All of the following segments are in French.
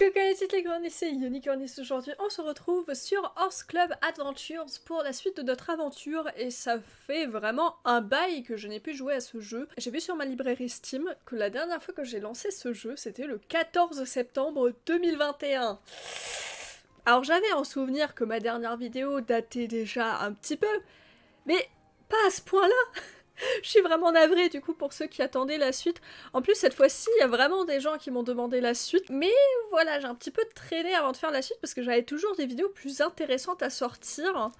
Que les c'est Yoni aujourd'hui. On se retrouve sur Horse Club Adventures pour la suite de notre aventure et ça fait vraiment un bail que je n'ai pu jouer à ce jeu. J'ai vu sur ma librairie Steam que la dernière fois que j'ai lancé ce jeu, c'était le 14 septembre 2021. Alors j'avais en souvenir que ma dernière vidéo datait déjà un petit peu, mais pas à ce point-là je suis vraiment navrée du coup pour ceux qui attendaient la suite. En plus cette fois-ci, il y a vraiment des gens qui m'ont demandé la suite. Mais voilà, j'ai un petit peu traîné avant de faire la suite parce que j'avais toujours des vidéos plus intéressantes à sortir.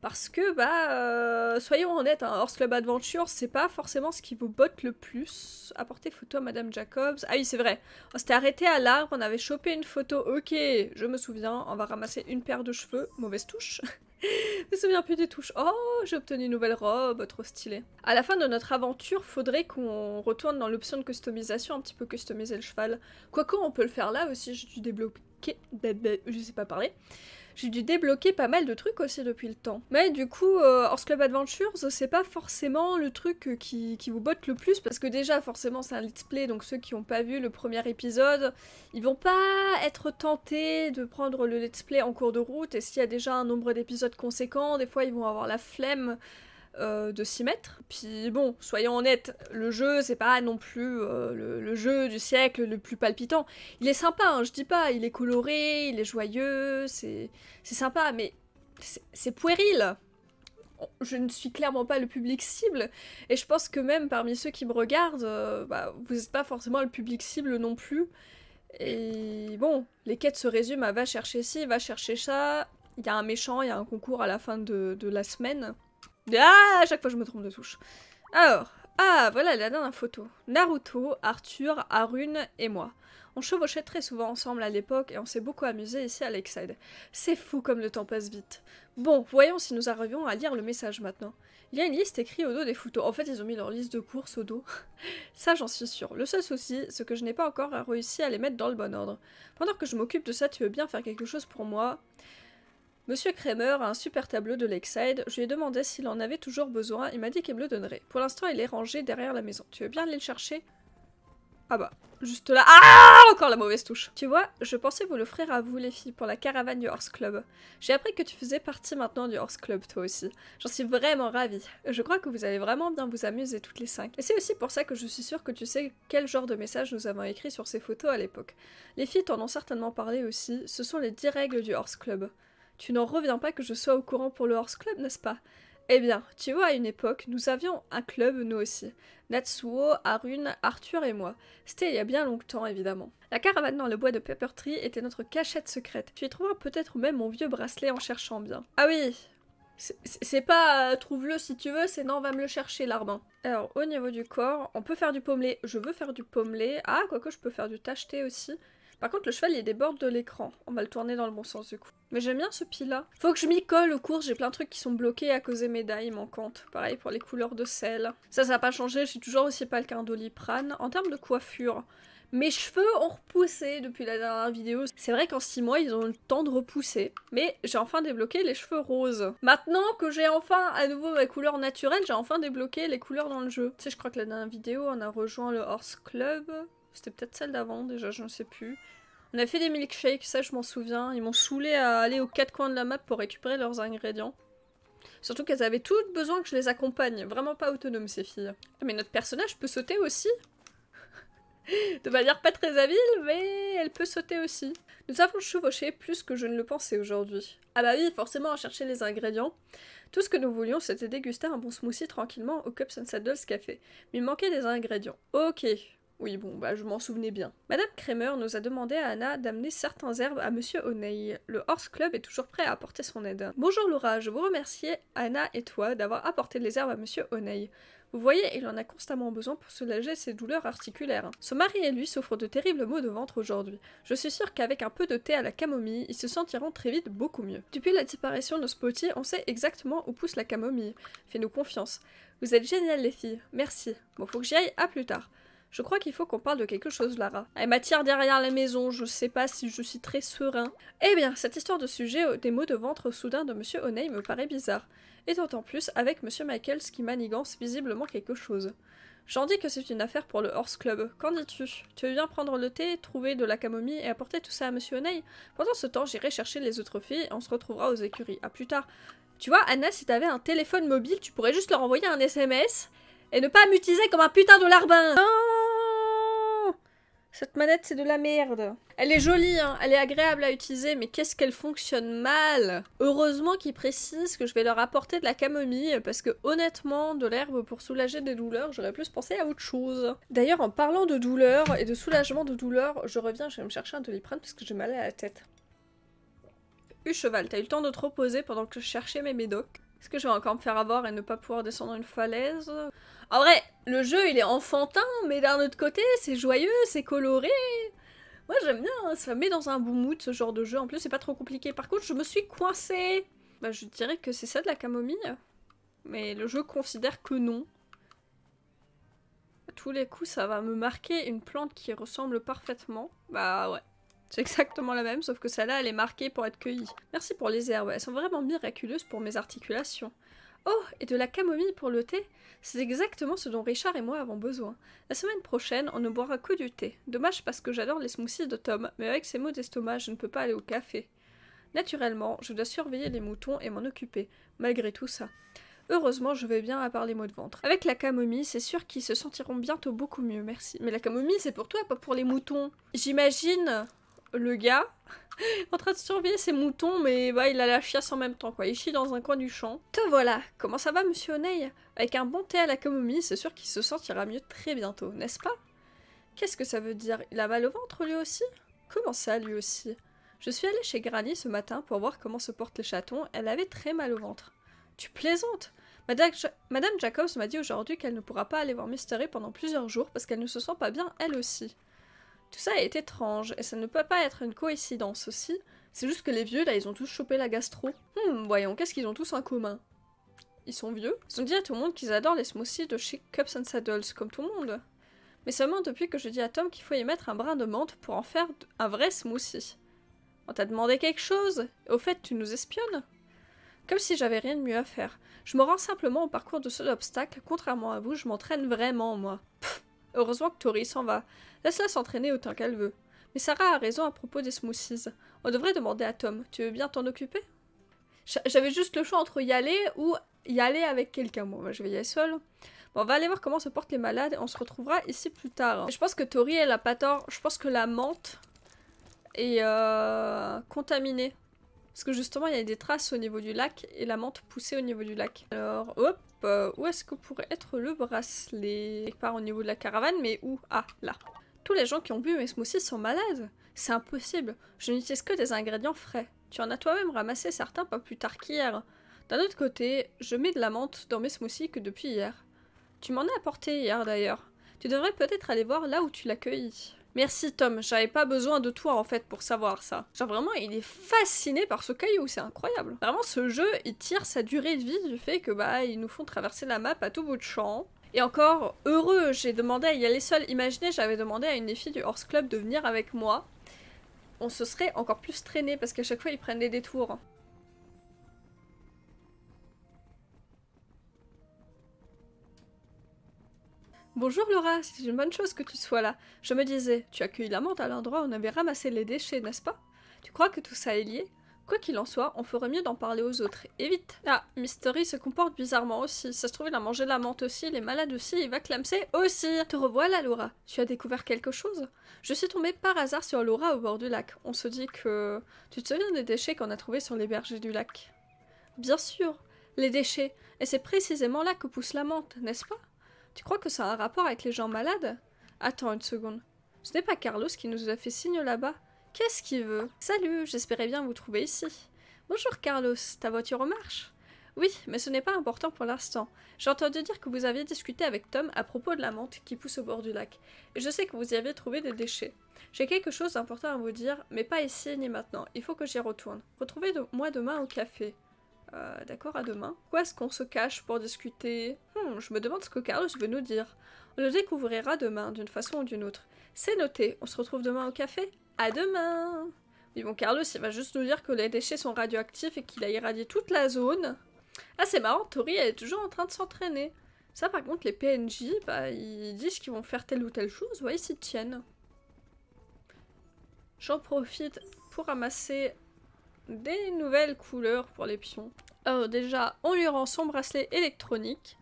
Parce que, bah, euh, soyons honnêtes, hein, Horse Club Adventure, c'est pas forcément ce qui vous botte le plus. Apporter photo à Madame Jacobs. Ah oui, c'est vrai. On s'était arrêté à l'arbre, on avait chopé une photo. Ok, je me souviens, on va ramasser une paire de cheveux. Mauvaise touche. Je me souviens plus des touches. Oh, j'ai obtenu une nouvelle robe, trop stylée. À la fin de notre aventure, faudrait qu'on retourne dans l'option de customisation, un petit peu customiser le cheval. Quoique, on peut le faire là aussi, j'ai dû débloquer... Je sais pas parler. J'ai dû débloquer pas mal de trucs aussi depuis le temps. Mais du coup, euh, Horse Club Adventures, c'est pas forcément le truc qui, qui, vous botte le plus, parce que déjà, forcément, c'est un let's play, donc ceux qui n'ont pas vu le premier épisode, ils vont pas être tentés de prendre le let's play en cours de route, et s'il y a déjà un nombre d'épisodes conséquent, des fois ils vont avoir la flemme euh, de s'y mettre. Puis bon, soyons honnêtes, le jeu, c'est pas non plus euh, le, jeu du siècle le plus palpitant. Il est sympa, hein, je dis pas, il est coloré, il est joyeux, c'est sympa, mais c'est puéril. Je ne suis clairement pas le public cible, et je pense que même parmi ceux qui me regardent, euh, bah, vous n'êtes pas forcément le public cible non plus. Et bon, les quêtes se résument à va chercher ci, va chercher ça, il y a un méchant, il y a un concours à la fin de, la semaine. Ah, à chaque fois je me trompe de touche. Alors, ah, voilà la dernière photo. Naruto, Arthur, Arune et moi. On chevauchait très souvent ensemble à l'époque et on s'est beaucoup amusé ici à Lakeside. C'est fou comme le temps passe vite. Bon, voyons si nous arrivons à lire le message maintenant. Il y a une liste écrite au dos des photos. En fait, ils ont mis leur liste de courses au dos. Ça, j'en suis sûre. Le seul souci, c'est que je n'ai pas encore réussi à les mettre dans le bon ordre. Pendant que je m'occupe de ça, tu veux bien faire quelque chose pour moi Monsieur Kramer a un super tableau de Lakeside, je lui ai demandé s'il en avait toujours besoin, il m'a dit qu'il me le donnerait. Pour l'instant, il est rangé derrière la maison. Tu veux bien aller le chercher Ah bah, juste là. Ah Encore la mauvaise touche. Tu vois, je pensais vous l'offrir à vous les filles pour la caravane du Horse Club. J'ai appris que tu faisais partie maintenant du Horse Club toi aussi. J'en suis vraiment ravie. Je crois que vous allez vraiment bien vous amuser toutes les cinq. Et c'est aussi pour ça que je suis sûre que tu sais quel genre de message nous avons écrit sur ces photos à l'époque. Les filles t'en ont certainement parlé aussi, ce sont les 10 règles du Horse Club. Tu n'en reviens pas que je sois au courant pour le Horse Club, n'est-ce pas Eh bien, tu vois, à une époque, nous avions un club, nous aussi. Natsuo, Harun, Arthur et moi. C'était il y a bien longtemps, évidemment. La caravane dans le bois de Pepper Tree était notre cachette secrète. Tu y trouveras peut-être même mon vieux bracelet en cherchant bien. Ah oui, c'est pas euh, trouve-le si tu veux, c'est non, va me le chercher, l'arbin. Alors, au niveau du corps, on peut faire du pommelé. Je veux faire du pommelé. Ah, quoique je peux faire du tacheté aussi. Par contre, le cheval, il déborde de l'écran. On va le tourner dans le bon sens du coup. Mais j'aime bien ce pile là Faut que je m'y colle au cours j'ai plein de trucs qui sont bloqués à cause des médailles manquantes. Pareil pour les couleurs de sel. Ça, ça n'a pas changé, J'ai toujours aussi le cas doliprane. En termes de coiffure, mes cheveux ont repoussé depuis la dernière vidéo. C'est vrai qu'en 6 mois, ils ont eu le temps de repousser. Mais j'ai enfin débloqué les cheveux roses. Maintenant que j'ai enfin à nouveau ma couleur naturelle, j'ai enfin débloqué les couleurs dans le jeu. Tu sais, je crois que la dernière vidéo, on a rejoint le Horse Club. C'était peut-être celle d'avant déjà, je ne sais plus. On a fait des milkshakes, ça je m'en souviens. Ils m'ont saoulé à aller aux quatre coins de la map pour récupérer leurs ingrédients. Surtout qu'elles avaient toutes besoin que je les accompagne. Vraiment pas autonome ces filles. Ah, mais notre personnage peut sauter aussi. de manière pas très habile, mais elle peut sauter aussi. Nous avons chevauché plus que je ne le pensais aujourd'hui. Ah bah oui, forcément à chercher les ingrédients. Tout ce que nous voulions, c'était déguster un bon smoothie tranquillement au Cups and Saddles Café. Mais il manquait des ingrédients. Ok, oui, bon, bah je m'en souvenais bien. Madame Kramer nous a demandé à Anna d'amener certains herbes à Monsieur O'Neill. Le Horse Club est toujours prêt à apporter son aide. Bonjour Laura, je vous remercie, Anna et toi, d'avoir apporté les herbes à Monsieur O'Neill. Vous voyez, il en a constamment besoin pour soulager ses douleurs articulaires. Son mari et lui souffrent de terribles maux de ventre aujourd'hui. Je suis sûre qu'avec un peu de thé à la camomille, ils se sentiront très vite beaucoup mieux. Depuis la disparition de Spotty, on sait exactement où pousse la camomille. Fais-nous confiance. Vous êtes géniales les filles, merci. Bon, faut que j'y aille, à plus tard. Je crois qu'il faut qu'on parle de quelque chose, Lara. Elle m'attire derrière la maison, je sais pas si je suis très serein. Eh bien, cette histoire de sujet des mots de ventre soudain de Monsieur O'Neil me paraît bizarre. Et d'autant plus avec Monsieur Michaels qui manigance visiblement quelque chose. J'en dis que c'est une affaire pour le Horse Club. Qu'en dis-tu Tu veux bien prendre le thé, trouver de la camomille et apporter tout ça à Monsieur O'Neil Pendant ce temps, j'irai chercher les autres filles et on se retrouvera aux écuries. À plus tard. Tu vois, Anna, si t'avais un téléphone mobile, tu pourrais juste leur envoyer un SMS et ne pas m'utiliser comme un putain de larbin. Cette manette, c'est de la merde. Elle est jolie, hein elle est agréable à utiliser, mais qu'est-ce qu'elle fonctionne mal Heureusement qu'ils précisent que je vais leur apporter de la camomille, parce que honnêtement, de l'herbe pour soulager des douleurs, j'aurais plus pensé à autre chose. D'ailleurs, en parlant de douleur et de soulagement de douleur, je reviens, je vais me chercher un doliprane parce que j'ai mal à la tête. U cheval, t'as eu le temps de te reposer pendant que je cherchais mes médocs. Est-ce que je vais encore me faire avoir et ne pas pouvoir descendre une falaise en vrai, le jeu il est enfantin, mais d'un autre côté, c'est joyeux, c'est coloré. Moi j'aime bien, hein, ça met dans un bon mood ce genre de jeu. En plus, c'est pas trop compliqué. Par contre, je me suis coincée. Bah, je dirais que c'est ça de la camomille. Mais le jeu considère que non. À tous les coups, ça va me marquer une plante qui ressemble parfaitement. Bah ouais. C'est exactement la même, sauf que celle-là, elle est marquée pour être cueillie. Merci pour les herbes, elles sont vraiment miraculeuses pour mes articulations. Oh, et de la camomille pour le thé C'est exactement ce dont Richard et moi avons besoin. La semaine prochaine, on ne boira que du thé. Dommage parce que j'adore les smoothies de Tom, mais avec ces maux d'estomac, je ne peux pas aller au café. Naturellement, je dois surveiller les moutons et m'en occuper, malgré tout ça. Heureusement, je vais bien à part les maux de ventre. Avec la camomille, c'est sûr qu'ils se sentiront bientôt beaucoup mieux, merci. Mais la camomille, c'est pour toi, pas pour les moutons. J'imagine le gars en train de surveiller ses moutons, mais bah, il a la chiasse en même temps, quoi. Il chie dans un coin du champ. Te voilà Comment ça va, monsieur Oneil Avec un bon thé à la camomille, c'est sûr qu'il se sentira mieux très bientôt, n'est-ce pas Qu'est-ce que ça veut dire Il a mal au ventre, lui aussi Comment ça, lui aussi Je suis allée chez Granny ce matin pour voir comment se portent les chatons, elle avait très mal au ventre. Tu plaisantes Madame, Jacobs m'a dit aujourd'hui qu'elle ne pourra pas aller voir Mystery e pendant plusieurs jours parce qu'elle ne se sent pas bien elle aussi. Tout ça est étrange, et ça ne peut pas être une coïncidence aussi. C'est juste que les vieux, là, ils ont tous chopé la gastro. Hmm, voyons, qu'est-ce qu'ils ont tous en commun Ils sont vieux Ils ont dit à tout le monde qu'ils adorent les smoothies de chez Cups and Saddles, comme tout le monde. Mais seulement depuis que je dis à Tom qu'il faut y mettre un brin de menthe pour en faire un vrai smoothie. On t'a demandé quelque chose Au fait, tu nous espionnes Comme si j'avais rien de mieux à faire. Je me rends simplement au parcours de ce obstacle, contrairement à vous, je m'entraîne vraiment, moi. Heureusement que Tori s'en va. Laisse-la s'entraîner autant qu'elle veut. Mais Sarah a raison à propos des smoothies. On devrait demander à Tom. Tu veux bien t'en occuper J'avais juste le choix entre y aller ou y aller avec quelqu'un. Bah, je vais y aller seule. Bon, on va aller voir comment se portent les malades. On se retrouvera ici plus tard. Je pense que Tori, elle a pas tort. Je pense que la menthe est euh, contaminée. Parce que justement, il y a des traces au niveau du lac et la menthe poussée au niveau du lac. Alors, hop, euh, où est-ce que pourrait être le bracelet Quelque part au niveau de la caravane, mais où Ah, là. Tous les gens qui ont bu mes smoothies sont malades C'est impossible Je n'utilise que des ingrédients frais. Tu en as toi-même ramassé certains pas plus tard qu'hier. D'un autre côté, je mets de la menthe dans mes smoothies que depuis hier. Tu m'en as apporté hier d'ailleurs. Tu devrais peut-être aller voir là où tu l'accueillis. Merci Tom, j'avais pas besoin de toi en fait pour savoir ça. Genre vraiment, il est fasciné par ce caillou, c'est incroyable. Vraiment, ce jeu, il tire sa durée de vie du fait que bah ils nous font traverser la map à tout bout de champ. Et encore, heureux, j'ai demandé à y aller seuls Imaginez, j'avais demandé à une des filles du Horse Club de venir avec moi. On se serait encore plus traîné parce qu'à chaque fois ils prennent des détours. Bonjour Laura, c'est une bonne chose que tu sois là. Je me disais, tu accueilles la menthe à l'endroit où on avait ramassé les déchets, n'est-ce pas Tu crois que tout ça est lié Quoi qu'il en soit, on ferait mieux d'en parler aux autres, et vite Ah, Mystery se comporte bizarrement aussi, ça se trouve il a mangé la menthe aussi, il est malade aussi, il va clamser aussi Te revoilà Laura, tu as découvert quelque chose Je suis tombée par hasard sur Laura au bord du lac, on se dit que... Tu te souviens des déchets qu'on a trouvés sur les bergers du lac Bien sûr, les déchets, et c'est précisément là que pousse la menthe, n'est-ce pas tu crois que ça a un rapport avec les gens malades Attends une seconde. Ce n'est pas Carlos qui nous a fait signe là-bas. Qu'est-ce qu'il veut Salut, j'espérais bien vous trouver ici. Bonjour Carlos, ta voiture en marche oui, mais ce n'est pas important pour l'instant. J'ai entendu dire que vous aviez discuté avec Tom à propos de la menthe qui pousse au bord du lac, et je sais que vous y avez trouvé des déchets. J'ai quelque chose d'important à vous dire, mais pas ici ni maintenant, il faut que j'y retourne. Retrouvez-moi demain au café. Euh, d'accord, à demain. Quoi est-ce qu'on se cache pour discuter hmm, Je me demande ce que Carlos veut nous dire. On le découvrira demain, d'une façon ou d'une autre. C'est noté, on se retrouve demain au café À demain Oui bon, Carlos, il va juste nous dire que les déchets sont radioactifs et qu'il a irradié toute la zone. Ah, c'est marrant, Tori, elle est toujours en train de s'entraîner. Ça, par contre, les PNJ, bah, ils disent qu'ils vont faire telle ou telle chose, ouais, ils s'y tiennent. J'en profite pour ramasser des nouvelles couleurs pour les pions. Oh, déjà, on lui rend son bracelet électronique.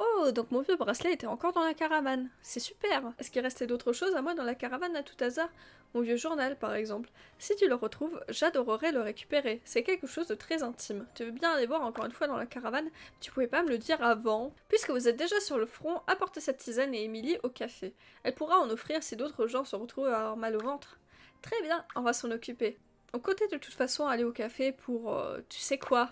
Oh, donc mon vieux bracelet était encore dans la caravane. C'est super. Est-ce qu'il restait d'autres choses à moi dans la caravane à tout hasard Mon vieux journal, par exemple. Si tu le retrouves, j'adorerais le récupérer. C'est quelque chose de très intime. Tu veux bien aller voir encore une fois dans la caravane Tu pouvais pas me le dire avant. Puisque vous êtes déjà sur le front, apportez cette tisane et Émilie au café. Elle pourra en offrir si d'autres gens se retrouvent à avoir mal au ventre. Très bien, on va s'en occuper. On comptait de toute façon aller au café pour euh, tu sais quoi.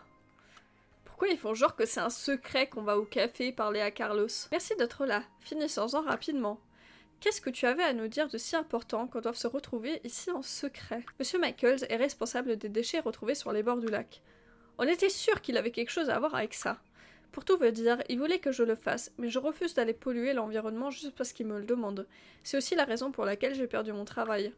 Pourquoi ils font genre que c'est un secret qu'on va au café parler à Carlos Merci d'être là, finissons-en rapidement. Qu'est-ce que tu avais à nous dire de si important qu'on doive se retrouver ici en secret Monsieur Michaels est responsable des déchets retrouvés sur les bords du lac. On était sûr qu'il avait quelque chose à voir avec ça. Pour tout veut dire, il voulait que je le fasse, mais je refuse d'aller polluer l'environnement juste parce qu'il me le demande. C'est aussi la raison pour laquelle j'ai perdu mon travail.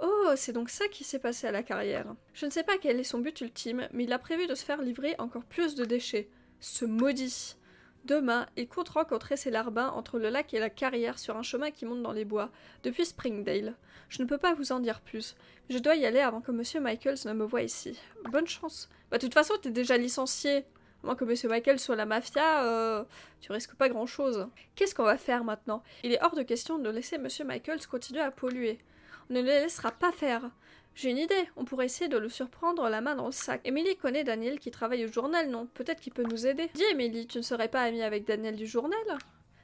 Oh, c'est donc ça qui s'est passé à la carrière. Je ne sais pas quel est son but ultime, mais il a prévu de se faire livrer encore plus de déchets. Ce maudit Demain, il compte rencontrer ses larbins entre le lac et la carrière sur un chemin qui monte dans les bois, depuis Springdale. Je ne peux pas vous en dire plus. Je dois y aller avant que Monsieur Michaels ne me voie ici. Bonne chance. Bah, de toute façon, t'es déjà licencié. À moins que Monsieur Michaels soit la mafia, euh, tu risques pas grand chose. Qu'est-ce qu'on va faire maintenant Il est hors de question de laisser Monsieur Michaels continuer à polluer ne le laissera pas faire. J'ai une idée, on pourrait essayer de le surprendre la main dans le sac. Émilie connaît Daniel qui travaille au journal, non Peut-être qu'il peut nous aider. Dis Émilie, tu ne serais pas amie avec Daniel du journal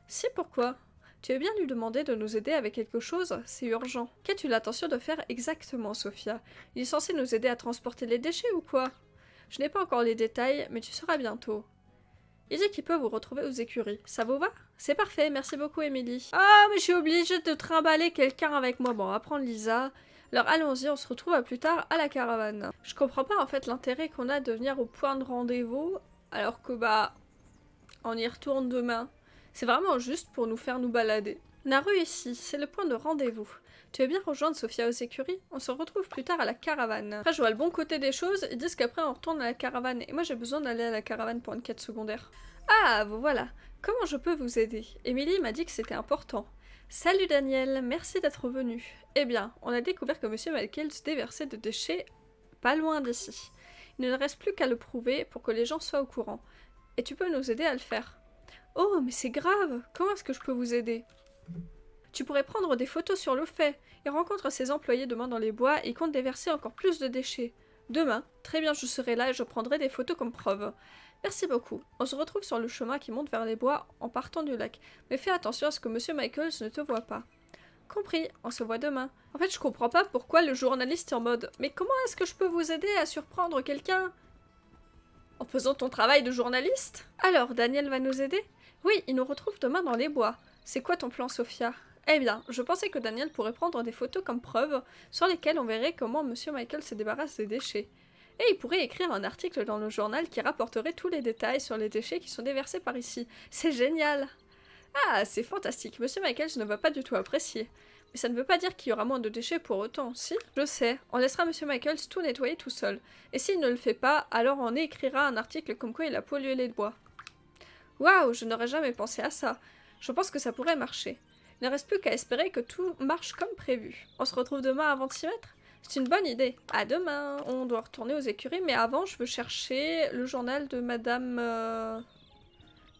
Si, pourquoi tu veux bien lui demander de nous aider avec quelque chose C'est urgent. Qu'as-tu l'intention de faire exactement, Sophia Il est censé nous aider à transporter les déchets ou quoi Je n'ai pas encore les détails, mais tu sauras bientôt qui peut vous retrouver aux écuries. Ça vous va C'est parfait, merci beaucoup Émilie. Ah, mais je suis obligée de trimballer quelqu'un avec moi. Bon, on va prendre Lisa. Alors allons-y, on se retrouve à plus tard à la caravane. Je comprends pas en fait l'intérêt qu'on a de venir au point de rendez-vous alors que bah on y retourne demain. C'est vraiment juste pour nous faire nous balader. rue ici, c'est le point de rendez-vous. Tu veux bien rejoindre Sofia écuries On se retrouve plus tard à la caravane. Après, je vois le bon côté des choses. Ils disent qu'après, on retourne à la caravane. Et moi, j'ai besoin d'aller à la caravane pour une quête secondaire. Ah, vous voilà. Comment je peux vous aider Émilie m'a dit que c'était important. Salut Daniel, merci d'être venu. Eh bien, on a découvert que Monsieur Malkiel se déversait de déchets pas loin d'ici. Il ne reste plus qu'à le prouver pour que les gens soient au courant. Et tu peux nous aider à le faire. Oh, mais c'est grave Comment est-ce que je peux vous aider tu pourrais prendre des photos sur le fait. Il rencontre ses employés demain dans les bois et compte déverser encore plus de déchets. Demain, très bien, je serai là et je prendrai des photos comme preuve. Merci beaucoup. On se retrouve sur le chemin qui monte vers les bois en partant du lac. Mais fais attention à ce que Monsieur Michaels ne te voit pas. Compris, on se voit demain. En fait, je comprends pas pourquoi le journaliste est en mode Mais comment est-ce que je peux vous aider à surprendre quelqu'un En faisant ton travail de journaliste Alors, Daniel va nous aider Oui, il nous retrouve demain dans les bois. C'est quoi ton plan, Sophia eh bien, je pensais que Daniel pourrait prendre des photos comme preuve, sur lesquelles on verrait comment Monsieur Michael se débarrasse des déchets. Et il pourrait écrire un article dans le journal qui rapporterait tous les détails sur les déchets qui sont déversés par ici. C'est génial Ah, c'est fantastique, Monsieur Michael ne va pas du tout apprécier. Mais ça ne veut pas dire qu'il y aura moins de déchets pour autant, si Je sais, on laissera Monsieur Michaels tout nettoyer tout seul. Et s'il ne le fait pas, alors on écrira un article comme quoi il a pollué les bois. Waouh, je n'aurais jamais pensé à ça. Je pense que ça pourrait marcher. Il ne reste plus qu'à espérer que tout marche comme prévu. On se retrouve demain avant de s'y mettre C'est une bonne idée. À demain, on doit retourner aux écuries, mais avant, je veux chercher le journal de Madame... Euh,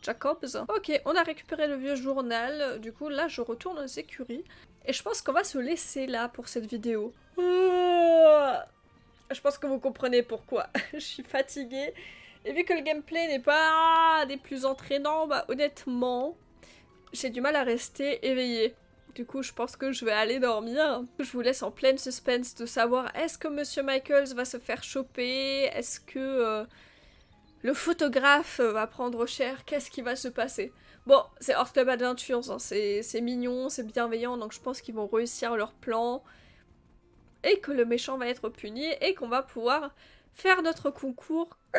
Jacobs. Ok, on a récupéré le vieux journal. Du coup, là, je retourne aux écuries. Et je pense qu'on va se laisser là pour cette vidéo. Euh, je pense que vous comprenez pourquoi. je suis fatiguée. Et vu que le gameplay n'est pas des plus entraînants, bah honnêtement, j'ai du mal à rester éveillée. Du coup, je pense que je vais aller dormir. Je vous laisse en pleine suspense de savoir est-ce que Monsieur Michaels va se faire choper Est-ce que euh, le photographe va prendre cher Qu'est-ce qui va se passer Bon, c'est hors club adventures, hein. c'est mignon, c'est bienveillant, donc je pense qu'ils vont réussir leur plan. Et que le méchant va être puni et qu'on va pouvoir faire notre concours euh,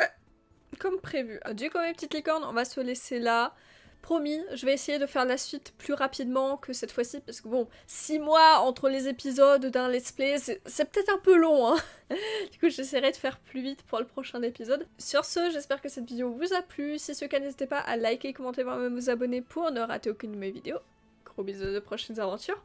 comme prévu. Du coup mes petites licornes, on va se laisser là. Promis, je vais essayer de faire la suite plus rapidement que cette fois-ci, parce que bon, 6 mois entre les épisodes d'un let's play, c'est peut-être un peu long, hein Du coup, j'essaierai de faire plus vite pour le prochain épisode. Sur ce, j'espère que cette vidéo vous a plu. Si c'est le cas, n'hésitez pas à liker, commenter, voire même vous abonner pour ne rater aucune de mes vidéos. Gros bisous de prochaines aventures.